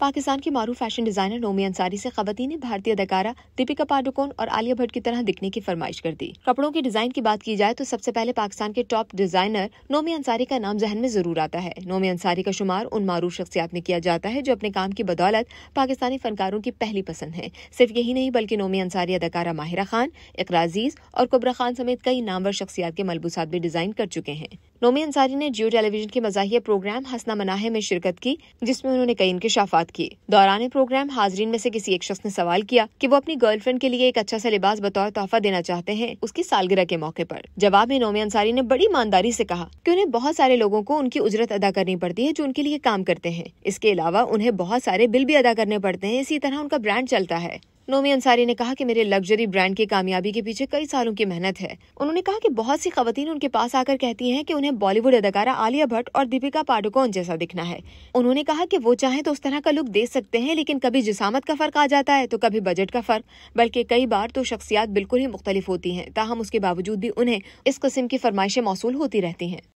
पाकिस्तान की मारूफ fashion designer Nomi Ansari से ने भारतीय अदाकारा दीपिका पाडुकोन और आलिया भट्ट की तरह दिखने की फरमाइश कर दी कपड़ों के डिजाइन की बात की जाए तो सबसे पहले पाकिस्तान के टॉप डिजाइनर नोमी अंसारी का नाम जहन में जरूर आता है नोमी अंसारी का शुमार उन मारूफ शख्सियात में किया जाता है जो अपने काम की बदौलत पाकिस्तानी फनकारों की पहली पसंद है सिर्फ यही नहीं बल्कि नोमी अंसारी अदाकारा माहिरा खान इकराजीज और कुबरा खान समेत कई नामवर शख्सियात के मलबूसात भी डिजाइन कर चुके हैं नोमी अंसारी ने जियो टेलीविजन के मजाही प्रोग्राम हंसना मनाहे में शिरकत की जिसमें उन्होंने कई इनके शाफात बात की दौरान प्रोग्राम हाजरीन में से किसी एक शख्स ने सवाल किया कि वो अपनी गर्लफ्रेंड के लिए एक अच्छा सा लिबास बतौर तोहफा देना चाहते हैं उसकी सालगिरह के मौके पर जवाब में नोमे अंसारी ने बड़ी ईमानदारी से कहा कि उन्हें बहुत सारे लोगों को उनकी उजरत अदा करनी पड़ती है जो उनके लिए काम करते हैं इसके अलावा उन्हें बहुत सारे बिल भी अदा करने पड़ते हैं इसी तरह उनका ब्रांड चलता है नोमी अंसारी ने कहा कि मेरे लग्जरी ब्रांड की कामयाबी के पीछे कई सालों की मेहनत है उन्होंने कहा कि बहुत सी खातन उनके पास आकर कहती हैं कि उन्हें बॉलीवुड अदाकारा आलिया भट्ट और दीपिका पाडुकोन जैसा दिखना है उन्होंने कहा कि वो चाहे तो उस तरह का लुक दे सकते हैं लेकिन कभी जिसामत का फर्क आ जाता है तो कभी बजट का फर्क बल्कि कई बार तो शख्सियात बिल्कुल ही मुख्तलिफ होती है ताहम उसके बावजूद भी उन्हें इस किस्म की फरमाइशें मौसू होती रहती हैं